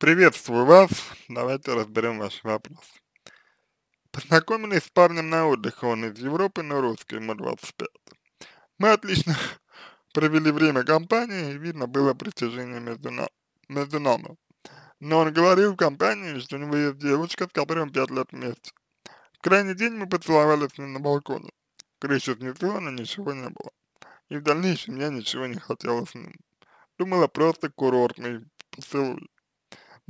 Приветствую вас. Давайте разберем ваш вопрос. Познакомились с парнем на отдыхе, он из Европы, но русский, ему 25. Мы отлично провели время компании, и видно было притяжение между, на... между нами. Но он говорил в компании, что у него есть девочка, с которой он 5 лет вместе. В крайний день мы поцеловались с ним на балконе. Крышу снесло, но ничего не было. И в дальнейшем я ничего не хотела с ним. Думала просто курортный поцелуй.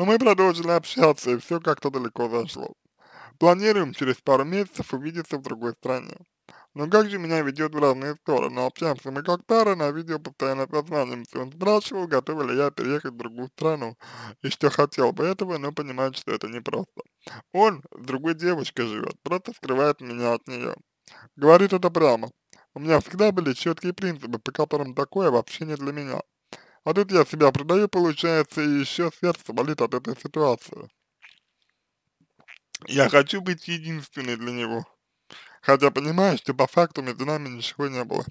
Но мы продолжили общаться, и все как-то далеко зашло. Планируем через пару месяцев увидеться в другой стране. Но как же меня ведет в разные стороны? Общаемся мы как пара, на видео постоянно созваниваемся. Он спрашивал, готова ли я переехать в другую страну, и что хотел бы этого, но понимает, что это непросто. Он с другой девочкой живет, просто скрывает меня от нее. Говорит это прямо. У меня всегда были четкие принципы, по которым такое вообще не для меня. А тут я себя продаю, получается, и еще сердце болит от этой ситуации. Я хочу быть единственной для него. Хотя понимаю, что по факту между нами ничего не было.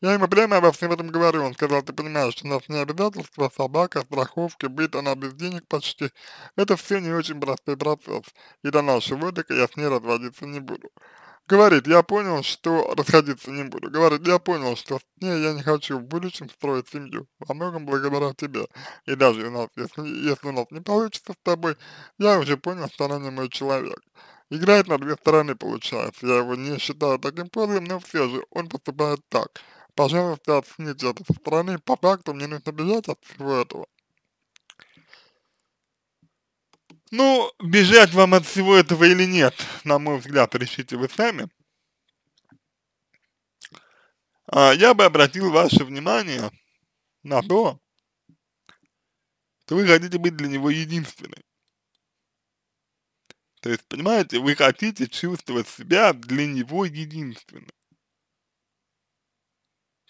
Я ему прямо обо всем этом говорю. Он сказал, ты понимаешь, что у нас не обязательства, собака, страховки, быт, она без денег почти. Это все не очень простой процесс. И до нашего отдыха я с ней разводиться не буду. Говорит, я понял, что расходиться не буду. Говорит, я понял, что с ней я не хочу в будущем строить семью. Во многом благодаря тебе. И даже у нас, если, если у нас не получится с тобой, я уже понял, что она не мой человек. Играет на две стороны, получается. Я его не считаю таким подлым, но все же он поступает так. Пожалуйста, оцените это со стороны. По факту мне нужно бежать от всего этого. Ну, бежать вам от всего этого или нет, на мой взгляд, решите вы сами. А, я бы обратил ваше внимание на то, что вы хотите быть для него единственной. То есть, понимаете, вы хотите чувствовать себя для него единственным.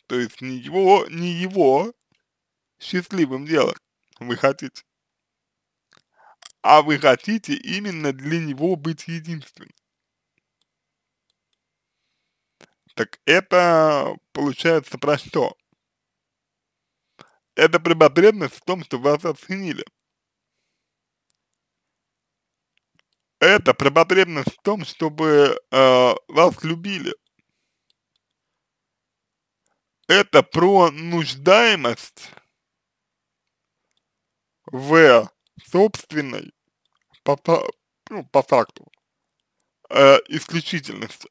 То есть, не его, не его счастливым делать вы хотите а вы хотите именно для него быть единственным. Так это получается про что? Это про в том, что вас оценили. Это про в том, чтобы э, вас любили. Это про нуждаемость в собственной, по, ну, по факту, э, исключительности.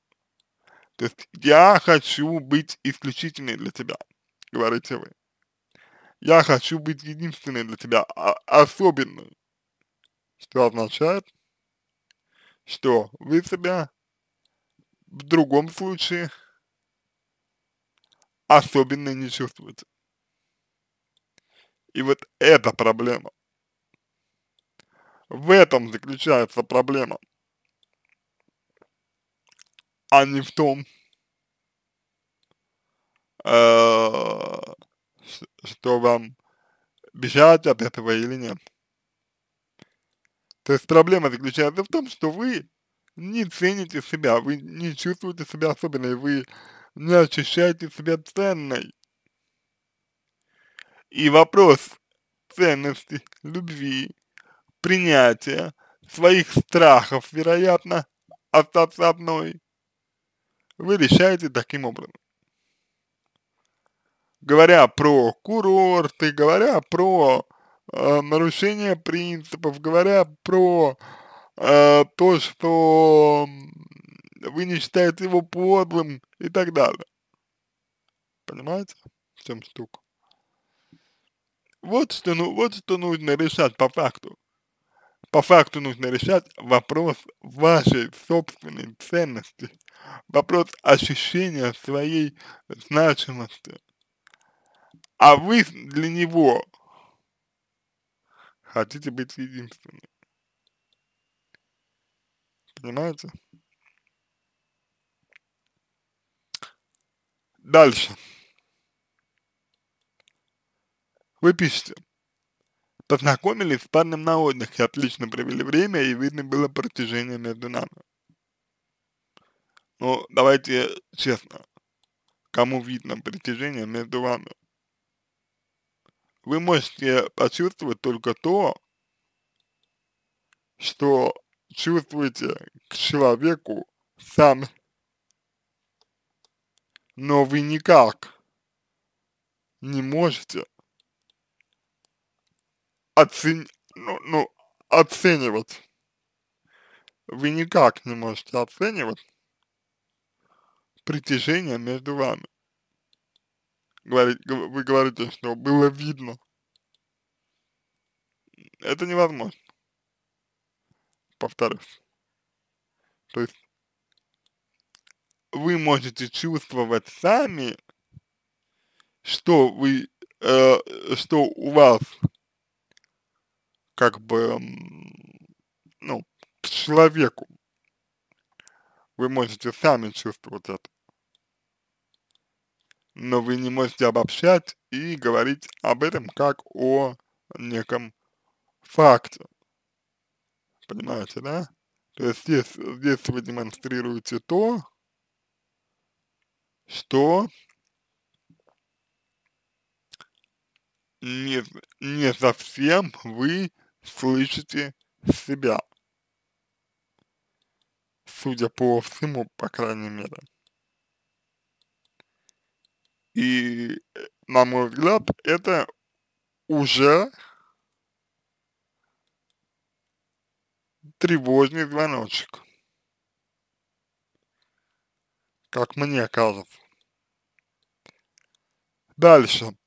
То есть я хочу быть исключительной для тебя, говорите вы. Я хочу быть единственной для тебя, а, особенной. Что означает, что вы себя в другом случае особенно не чувствуете. И вот эта проблема. В этом заключается проблема, а не в том, э, что вам бежать от этого или нет. То есть проблема заключается в том, что вы не цените себя, вы не чувствуете себя особенной, вы не ощущаете себя ценной. И вопрос ценности любви Принятие своих страхов, вероятно, остаться одной, вы решаете таким образом. Говоря про курорты, говоря про э, нарушение принципов, говоря про э, то, что вы не считаете его подлым и так далее. Понимаете, в чем штука? Вот что, ну, вот что нужно решать по факту по факту нужно решать вопрос вашей собственной ценности, вопрос ощущения своей значимости. А вы для него хотите быть единственным. Понимаете? Дальше. Вы пишете. Познакомились в парном на отдыхе, отлично провели время и видно было протяжение между нами. Но ну, давайте честно. Кому видно притяжение между вами? Вы можете почувствовать только то, что чувствуете к человеку сами. Но вы никак не можете оцен... ну, ну, оценивать. Вы никак не можете оценивать притяжение между вами. Говорит, вы говорите, что было видно. Это невозможно. Повторюсь. То есть вы можете чувствовать сами, что вы, э, что у вас как бы, ну, к человеку. Вы можете сами чувствовать это. Но вы не можете обобщать и говорить об этом как о неком факте. Понимаете, да? То есть здесь, здесь вы демонстрируете то, что не, не совсем вы слышите себя. Судя по всему, по крайней мере. И, э, на мой взгляд, это уже тревожный звоночек. Как мне кажется. Дальше.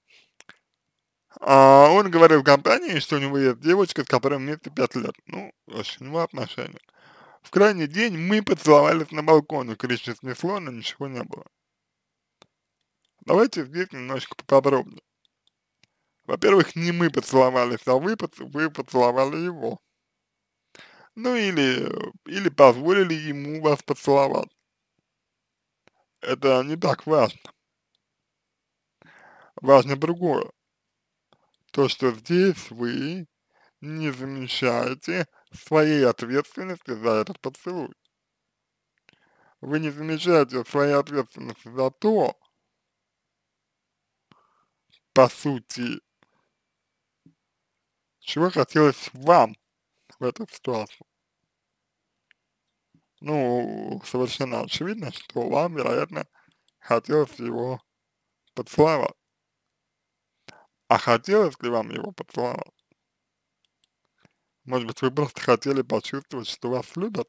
А он говорил в компании, что у него есть девочка, с которой мне 5 лет. Ну, у ну, него отношения. В крайний день мы поцеловались на балконе, кричит снесло, но ничего не было. Давайте здесь немножко поподробнее. Во-первых, не мы поцеловались, а вы, вы поцеловали его. Ну или, или позволили ему вас поцеловать. Это не так важно. Важно другое то, что здесь вы не замечаете своей ответственности за этот поцелуй. Вы не замечаете своей ответственности за то, по сути, чего хотелось вам в этой ситуации. Ну, совершенно очевидно, что вам, вероятно, хотелось его поцеловать. А хотелось ли вам его поцеловать? Может быть, вы просто хотели почувствовать, что вас любят?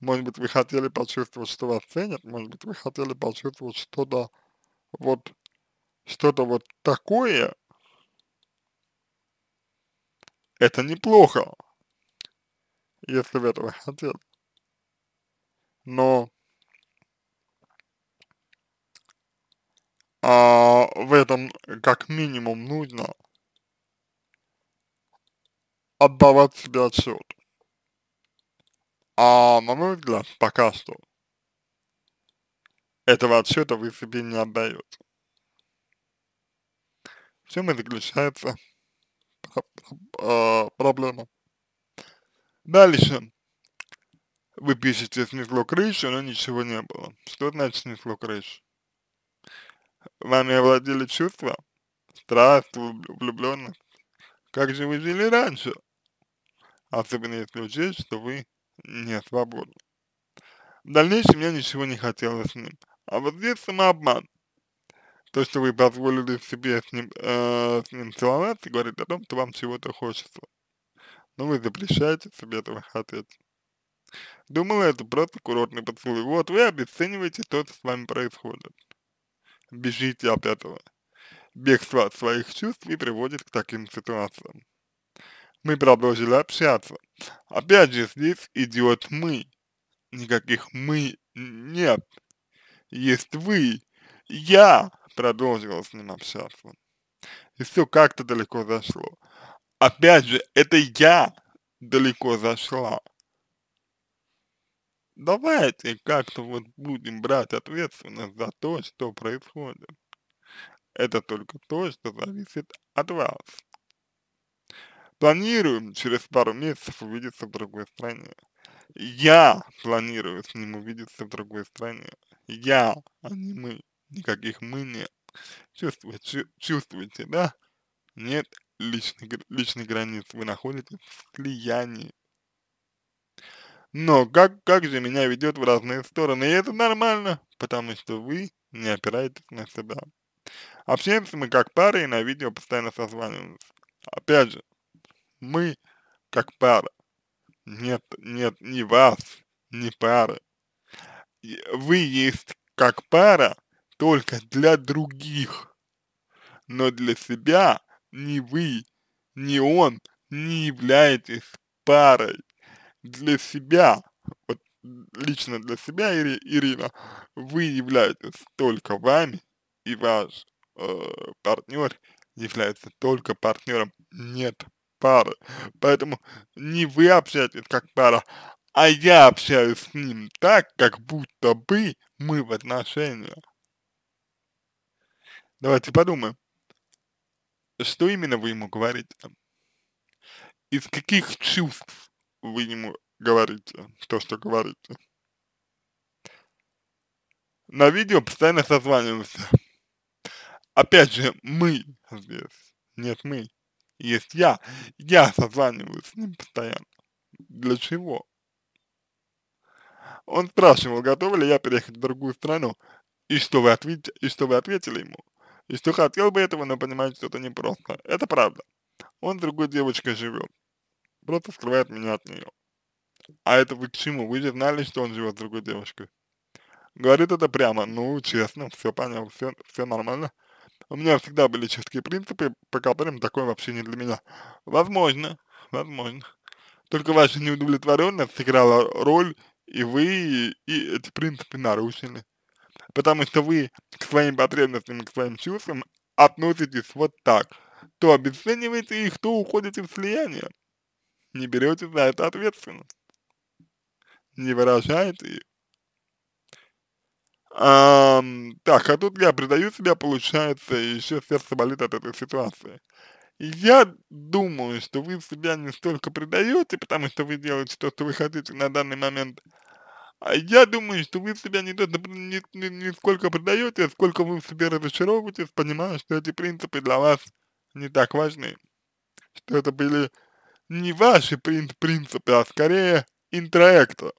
Может быть, вы хотели почувствовать, что вас ценят? Может быть, вы хотели почувствовать что-то вот, что-то вот такое? Это неплохо, если вы этого хотели. Но а, в этом э, как минимум нужно отдавать себе отчет. А на мой взгляд, пока что этого отчета вы себе не отдаете. В чем и заключается а, проблема. Дальше. Вы пишете снесло крышу, но ничего не было. Что значит снесло крышу? вами овладели чувства, страсть, влюбленность. Как же вы жили раньше? Особенно если учесть, что вы не свободны. В дальнейшем я ничего не хотела с ним. А вот здесь самообман. То, что вы позволили себе с ним, э, с ним целоваться, говорит о том, что вам чего-то хочется. Но вы запрещаете себе этого хотеть. Думала, это просто курортный поцелуй. Вот вы обесцениваете то, что с вами происходит бежите от этого. Бегство от своих чувств и приводит к таким ситуациям. Мы продолжили общаться. Опять же здесь идет «мы». Никаких «мы» нет. Есть «вы». «Я» продолжила с ним общаться. И все как-то далеко зашло. Опять же, это я далеко зашла давайте как-то вот будем брать ответственность за то, что происходит. Это только то, что зависит от вас. Планируем через пару месяцев увидеться в другой стране. Я планирую с ним увидеться в другой стране. Я, а не мы. Никаких мы нет. Чувствуете, чувствуете да? Нет личных, личных границ. Вы находитесь в слиянии но как, как же меня ведет в разные стороны, и это нормально, потому что вы не опираетесь на себя. Общаемся мы как пара и на видео постоянно созваниваемся. Опять же, мы как пара. Нет, нет ни вас, ни пары. Вы есть как пара только для других, но для себя ни вы, ни он не являетесь парой для себя, вот лично для себя, Ири, Ирина, вы являетесь только вами, и ваш э, партнер является только партнером, нет пары. Поэтому не вы общаетесь как пара, а я общаюсь с ним так, как будто бы мы в отношениях. Давайте подумаем, что именно вы ему говорите, из каких чувств вы ему говорите то, что говорите. На видео постоянно созваниваемся. Опять же, мы здесь. Нет, мы. Есть я. Я созваниваюсь с ним постоянно. Для чего? Он спрашивал, готова ли я переехать в другую страну, и что вы, ответ... и что вы ответили ему. И что хотел бы этого, но понимаете, что это непросто. Это правда. Он с другой девочкой живет просто скрывает меня от нее. А это вы к чему? Вы же знали, что он живет с другой девушкой. Говорит это прямо, ну, честно, все понятно, все, все нормально. У меня всегда были честные принципы, по которым такое вообще не для меня. Возможно, возможно. Только ваша неудовлетворенность сыграла роль, и вы и эти принципы нарушили. Потому что вы к своим потребностям и к своим чувствам относитесь вот так. То обесцениваете их, то уходите в слияние не берете за это ответственность, не выражаете ее. А, так, а тут я предаю себя, получается, и еще сердце болит от этой ситуации. Я думаю, что вы себя не столько предаете, потому что вы делаете то, что вы хотите на данный момент. А я думаю, что вы себя не, не, не, не сколько предаете, а сколько вы в себе разочаровываетесь, понимая, что эти принципы для вас не так важны. Что это были не ваши прин принципы, а скорее интроекта.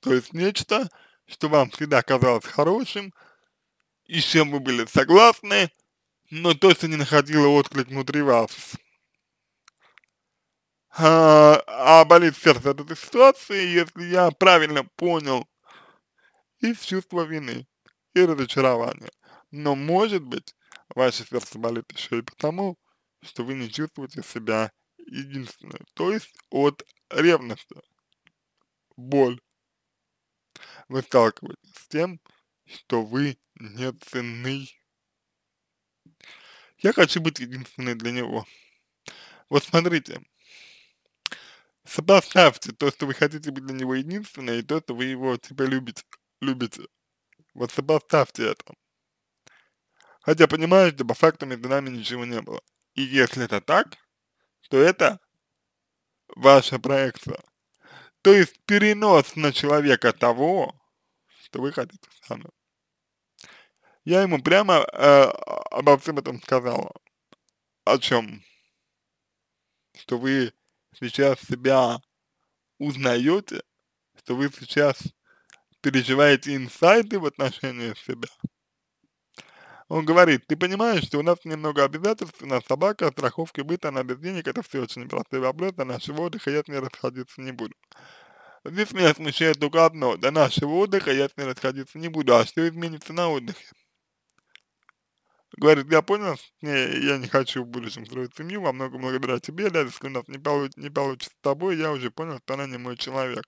То есть нечто, что вам всегда казалось хорошим, и с чем вы были согласны, но точно не находило отклик внутри вас. А, а болит сердце от этой ситуации, если я правильно понял, из чувства вины и разочарования. Но может быть, ваше сердце болит еще и потому, что вы не чувствуете себя единственное, то есть от ревности. Боль. Вы сталкиваетесь с тем, что вы не ценны. Я хочу быть единственной для него. Вот смотрите, сопоставьте то, что вы хотите быть для него единственной, и то, что вы его типа любите. любите. Вот сопоставьте это. Хотя понимаю, что по факту между нами ничего не было. И если это так, что это ваша проекция. То есть перенос на человека того, что вы хотите сами. Я ему прямо э, обо всем этом сказала. О чем? Что вы сейчас себя узнаете, что вы сейчас переживаете инсайты в отношении себя. Он говорит, ты понимаешь, что у нас немного обязательств, у нас собака, страховки быта, она без денег, это все очень простые вопросы, нашего отдыха я с ней расходиться не буду. Здесь меня смущает только одно, до нашего отдыха я с ней расходиться не буду, а что изменится на отдыхе? Говорит, я понял, не, я не хочу в будущем строить семью, во многом благодаря тебе, да, если у нас не, получ, не получится с тобой, я уже понял, что она не мой человек.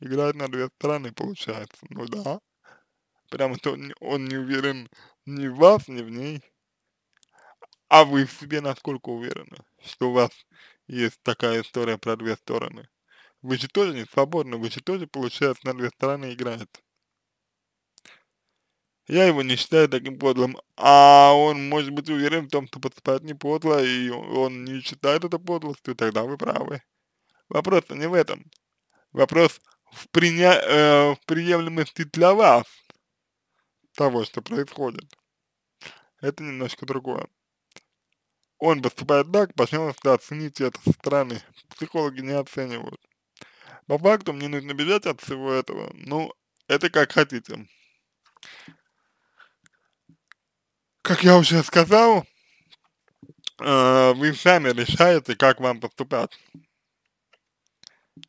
Играет на две стороны, получается. Ну да. Потому что он, он не уверен ни в вас, ни в ней. А вы в себе насколько уверены, что у вас есть такая история про две стороны? Вы же тоже не свободны, вы же тоже, получается, на две стороны играет. Я его не считаю таким подлым, а он может быть уверен в том, что поступает не подло, и он не считает это подлостью, тогда вы правы. Вопрос не в этом. Вопрос в, приня... э, в приемлемости для вас того, что происходит это немножко другое. Он поступает так, пожалуйста, оцените это со стороны. Психологи не оценивают. По факту мне нужно бежать от всего этого. Ну, это как хотите. Как я уже сказал, э, вы сами решаете, как вам поступать.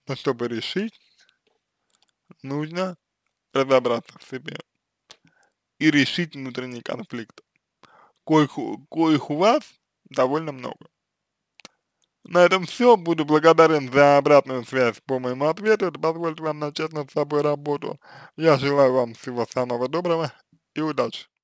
Но чтобы решить, нужно разобраться в себе и решить внутренний конфликт коих, коих у вас довольно много. На этом все. Буду благодарен за обратную связь по моему ответу. Это позволит вам начать над собой работу. Я желаю вам всего самого доброго и удачи.